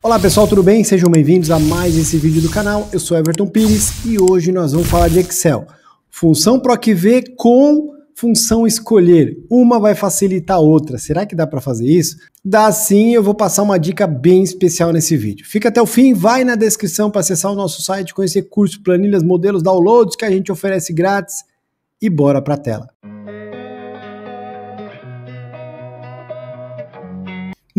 Olá pessoal, tudo bem? Sejam bem-vindos a mais esse vídeo do canal. Eu sou Everton Pires e hoje nós vamos falar de Excel. Função PROC-V com função escolher. Uma vai facilitar a outra. Será que dá para fazer isso? Dá sim, eu vou passar uma dica bem especial nesse vídeo. Fica até o fim, vai na descrição para acessar o nosso site, conhecer cursos, planilhas, modelos, downloads que a gente oferece grátis e bora para a tela.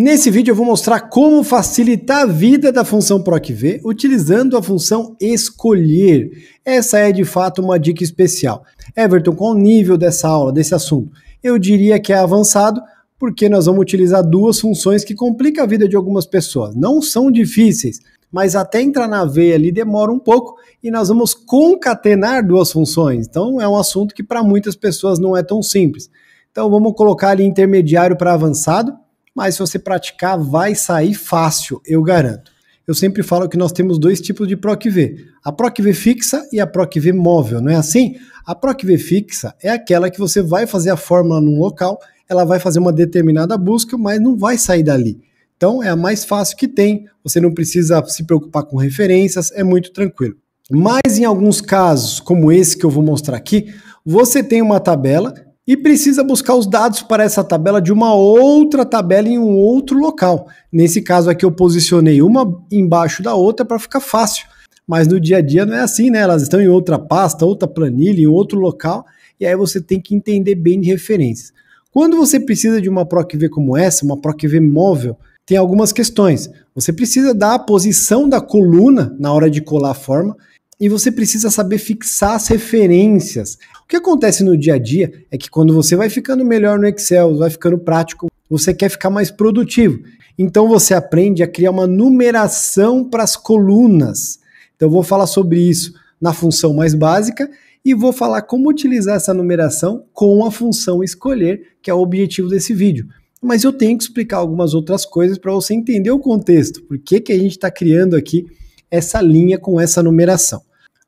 Nesse vídeo eu vou mostrar como facilitar a vida da função PROC-V utilizando a função escolher. Essa é de fato uma dica especial. Everton, qual o nível dessa aula, desse assunto? Eu diria que é avançado, porque nós vamos utilizar duas funções que complicam a vida de algumas pessoas. Não são difíceis, mas até entrar na veia ali demora um pouco e nós vamos concatenar duas funções. Então é um assunto que para muitas pessoas não é tão simples. Então vamos colocar ali intermediário para avançado mas se você praticar, vai sair fácil, eu garanto. Eu sempre falo que nós temos dois tipos de V: a V fixa e a V móvel, não é assim? A V fixa é aquela que você vai fazer a fórmula num local, ela vai fazer uma determinada busca, mas não vai sair dali. Então é a mais fácil que tem, você não precisa se preocupar com referências, é muito tranquilo. Mas em alguns casos, como esse que eu vou mostrar aqui, você tem uma tabela e precisa buscar os dados para essa tabela de uma outra tabela em um outro local. Nesse caso aqui eu posicionei uma embaixo da outra para ficar fácil, mas no dia a dia não é assim, né? Elas estão em outra pasta, outra planilha, em outro local, e aí você tem que entender bem de referências. Quando você precisa de uma V como essa, uma V móvel, tem algumas questões. Você precisa dar a posição da coluna na hora de colar a forma e você precisa saber fixar as referências. O que acontece no dia a dia é que quando você vai ficando melhor no Excel, vai ficando prático, você quer ficar mais produtivo. Então você aprende a criar uma numeração para as colunas. Então vou falar sobre isso na função mais básica e vou falar como utilizar essa numeração com a função escolher, que é o objetivo desse vídeo. Mas eu tenho que explicar algumas outras coisas para você entender o contexto, por que, que a gente está criando aqui essa linha com essa numeração.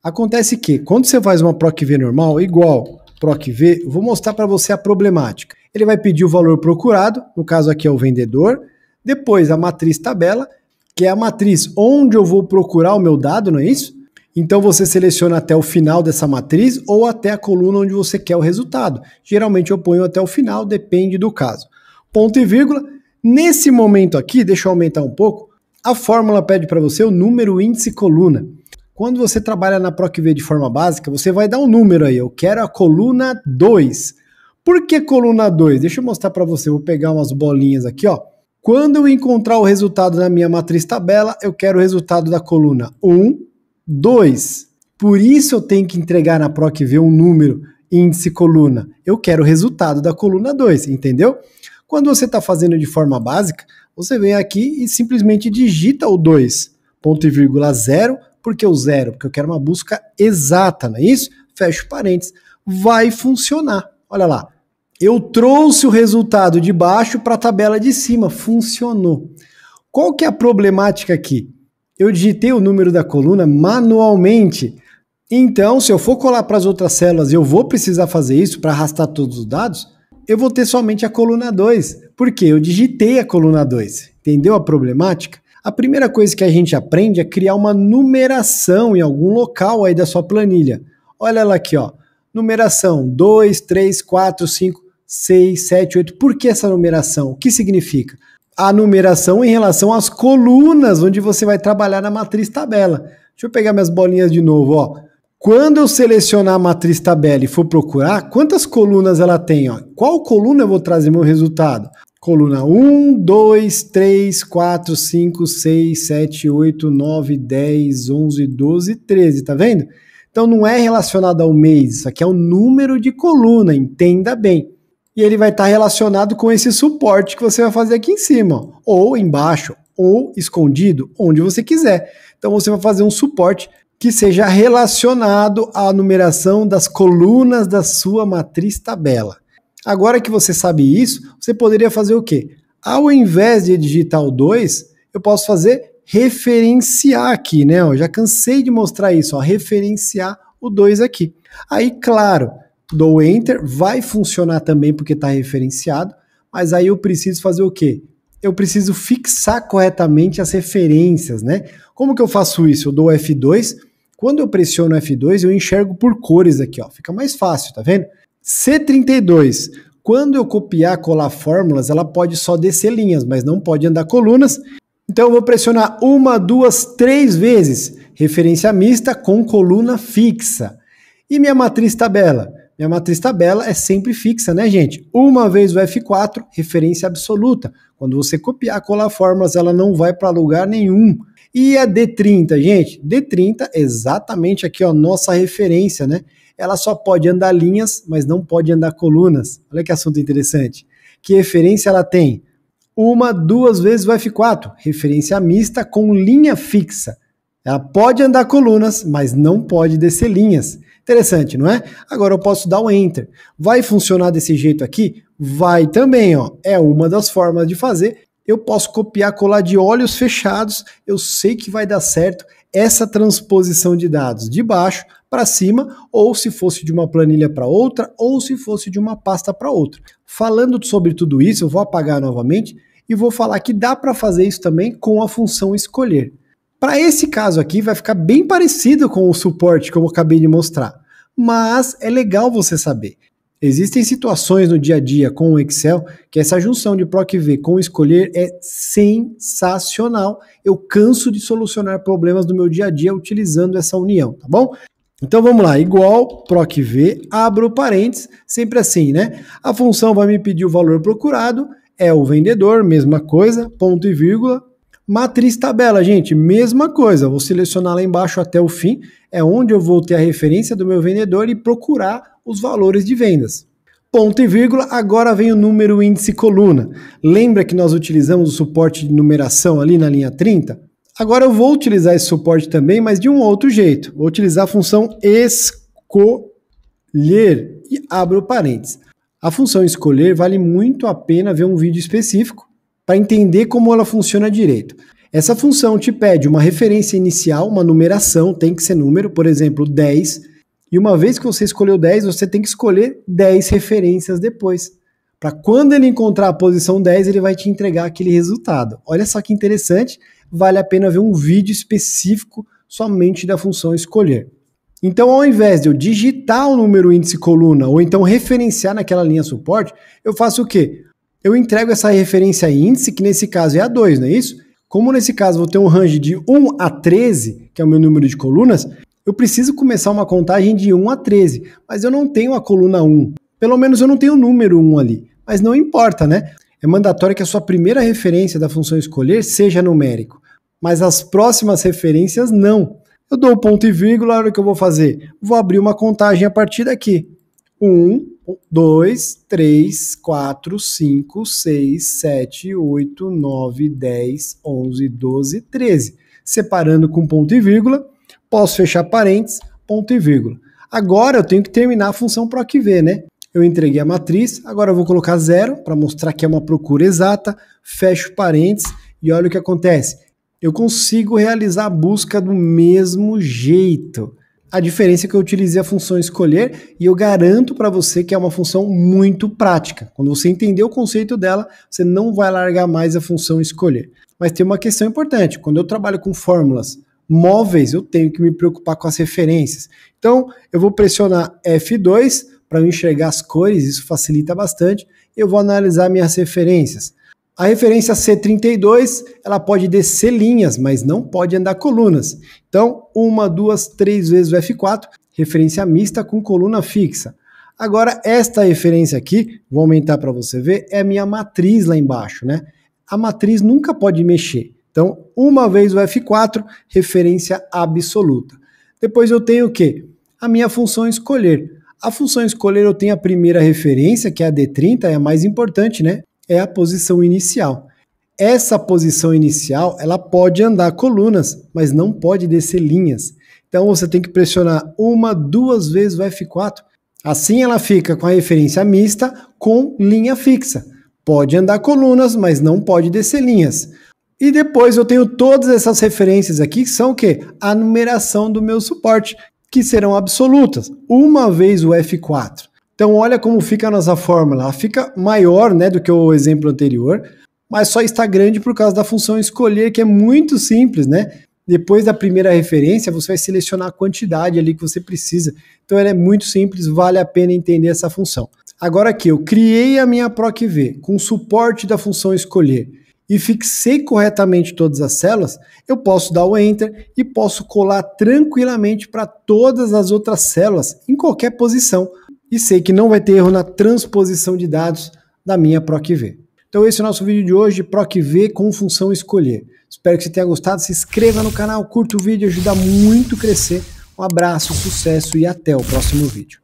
Acontece que quando você faz uma PROCV normal, igual PROCV, vou mostrar para você a problemática. Ele vai pedir o valor procurado, no caso aqui é o vendedor, depois a matriz tabela, que é a matriz onde eu vou procurar o meu dado, não é isso? Então você seleciona até o final dessa matriz ou até a coluna onde você quer o resultado. Geralmente eu ponho até o final, depende do caso. Ponto e vírgula. Nesse momento aqui, deixa eu aumentar um pouco, a fórmula pede para você o número, índice coluna. Quando você trabalha na PROCV de forma básica, você vai dar um número aí. Eu quero a coluna 2. Por que coluna 2? Deixa eu mostrar para você. Vou pegar umas bolinhas aqui, ó. Quando eu encontrar o resultado na minha matriz tabela, eu quero o resultado da coluna 1, 2. Por isso eu tenho que entregar na PROCV um número índice coluna. Eu quero o resultado da coluna 2, entendeu? Quando você está fazendo de forma básica, você vem aqui e simplesmente digita o 2, ponto e vírgula 0, por que o zero? Porque eu quero uma busca exata, não é isso? Fecho parênteses. Vai funcionar. Olha lá. Eu trouxe o resultado de baixo para a tabela de cima. Funcionou. Qual que é a problemática aqui? Eu digitei o número da coluna manualmente. Então, se eu for colar para as outras células e eu vou precisar fazer isso para arrastar todos os dados, eu vou ter somente a coluna 2, porque eu digitei a coluna 2. Entendeu a problemática? A primeira coisa que a gente aprende é criar uma numeração em algum local aí da sua planilha. Olha ela aqui, ó. Numeração 2, 3, 4, 5, 6, 7, 8. Por que essa numeração? O que significa? A numeração em relação às colunas onde você vai trabalhar na matriz tabela. Deixa eu pegar minhas bolinhas de novo, ó. Quando eu selecionar a matriz tabela e for procurar, quantas colunas ela tem? Ó? Qual coluna eu vou trazer meu resultado? Coluna 1, 2, 3, 4, 5, 6, 7, 8, 9, 10, 11, 12, 13, tá vendo? Então não é relacionado ao mês, isso aqui é o número de coluna, entenda bem. E ele vai estar tá relacionado com esse suporte que você vai fazer aqui em cima, ou embaixo, ou escondido, onde você quiser. Então você vai fazer um suporte que seja relacionado à numeração das colunas da sua matriz tabela. Agora que você sabe isso, você poderia fazer o quê? Ao invés de digitar o 2, eu posso fazer referenciar aqui, né? Eu já cansei de mostrar isso, ó, referenciar o 2 aqui. Aí, claro, dou Enter, vai funcionar também porque está referenciado, mas aí eu preciso fazer o quê? Eu preciso fixar corretamente as referências, né? Como que eu faço isso? Eu dou F2, quando eu pressiono F2, eu enxergo por cores aqui, ó. Fica mais fácil, tá vendo? C32. Quando eu copiar, colar fórmulas, ela pode só descer linhas, mas não pode andar colunas. Então eu vou pressionar uma, duas, três vezes. Referência mista com coluna fixa. E minha matriz tabela? Minha matriz tabela é sempre fixa, né, gente? Uma vez o F4, referência absoluta. Quando você copiar, colar fórmulas, ela não vai para lugar nenhum. E a D30, gente? D30 exatamente aqui, ó, nossa referência, né? ela só pode andar linhas, mas não pode andar colunas. Olha que assunto interessante. Que referência ela tem? Uma, duas vezes o F4, referência mista com linha fixa. Ela pode andar colunas, mas não pode descer linhas. Interessante, não é? Agora eu posso dar o um enter. Vai funcionar desse jeito aqui? Vai também, ó. É uma das formas de fazer. Eu posso copiar, colar de olhos fechados. Eu sei que vai dar certo essa transposição de dados de baixo para cima, ou se fosse de uma planilha para outra, ou se fosse de uma pasta para outra. Falando sobre tudo isso, eu vou apagar novamente e vou falar que dá para fazer isso também com a função escolher. Para esse caso aqui, vai ficar bem parecido com o suporte, que eu acabei de mostrar, mas é legal você saber. Existem situações no dia a dia com o Excel que essa junção de PROC-V com escolher é sensacional. Eu canso de solucionar problemas do meu dia a dia utilizando essa união, tá bom? Então vamos lá, igual proc v, abro parênteses, sempre assim, né? A função vai me pedir o valor procurado, é o vendedor, mesma coisa, ponto e vírgula. Matriz tabela, gente, mesma coisa. Vou selecionar lá embaixo até o fim, é onde eu vou ter a referência do meu vendedor e procurar os valores de vendas. Ponto e vírgula, agora vem o número índice coluna. Lembra que nós utilizamos o suporte de numeração ali na linha 30? Agora eu vou utilizar esse suporte também, mas de um outro jeito. Vou utilizar a função escolher e abro parênteses. A função escolher vale muito a pena ver um vídeo específico para entender como ela funciona direito. Essa função te pede uma referência inicial, uma numeração, tem que ser número, por exemplo, 10. E uma vez que você escolheu 10, você tem que escolher 10 referências depois. Para quando ele encontrar a posição 10, ele vai te entregar aquele resultado. Olha só que interessante vale a pena ver um vídeo específico somente da função escolher. Então, ao invés de eu digitar o número índice coluna ou então referenciar naquela linha suporte, eu faço o quê? Eu entrego essa referência índice, que nesse caso é a 2, não é isso? Como nesse caso vou ter um range de 1 a 13, que é o meu número de colunas, eu preciso começar uma contagem de 1 a 13, mas eu não tenho a coluna 1. Pelo menos eu não tenho o número 1 ali. Mas não importa, né? é mandatório que a sua primeira referência da função escolher seja numérico, mas as próximas referências não. Eu dou ponto e vírgula, a hora que eu vou fazer? Vou abrir uma contagem a partir daqui. 1, 2, 3, 4, 5, 6, 7, 8, 9, 10, 11, 12, 13. Separando com ponto e vírgula, posso fechar parênteses, ponto e vírgula. Agora eu tenho que terminar a função PROC V, né? eu entreguei a matriz, agora eu vou colocar zero para mostrar que é uma procura exata, fecho parênteses e olha o que acontece. Eu consigo realizar a busca do mesmo jeito. A diferença é que eu utilizei a função escolher e eu garanto para você que é uma função muito prática. Quando você entender o conceito dela, você não vai largar mais a função escolher. Mas tem uma questão importante: quando eu trabalho com fórmulas móveis, eu tenho que me preocupar com as referências. Então, eu vou pressionar F2 para eu enxergar as cores, isso facilita bastante. Eu vou analisar minhas referências. A referência C32, ela pode descer linhas, mas não pode andar colunas. Então, uma, duas, três vezes o F4, referência mista com coluna fixa. Agora, esta referência aqui, vou aumentar para você ver, é a minha matriz lá embaixo, né? A matriz nunca pode mexer. Então, uma vez o F4, referência absoluta. Depois eu tenho o quê? A minha função é escolher. A função escolher eu tenho a primeira referência, que é a D30, é a mais importante, né? É a posição inicial. Essa posição inicial, ela pode andar colunas, mas não pode descer linhas. Então você tem que pressionar uma, duas vezes o F4. Assim ela fica com a referência mista com linha fixa. Pode andar colunas, mas não pode descer linhas. E depois eu tenho todas essas referências aqui, que são o quê? A numeração do meu suporte, que serão absolutas, uma vez o F4. Então olha como fica a nossa fórmula, ela fica maior né, do que o exemplo anterior, mas só está grande por causa da função escolher, que é muito simples, né? Depois da primeira referência, você vai selecionar a quantidade ali que você precisa. Então ela é muito simples, vale a pena entender essa função. Agora aqui, eu criei a minha PROC V com suporte da função escolher e fixei corretamente todas as células, eu posso dar o Enter e posso colar tranquilamente para todas as outras células em qualquer posição e sei que não vai ter erro na transposição de dados da minha PROC V. Então esse é o nosso vídeo de hoje, PROC V com função escolher. Espero que você tenha gostado, se inscreva no canal, curta o vídeo, ajuda muito a crescer. Um abraço, sucesso e até o próximo vídeo.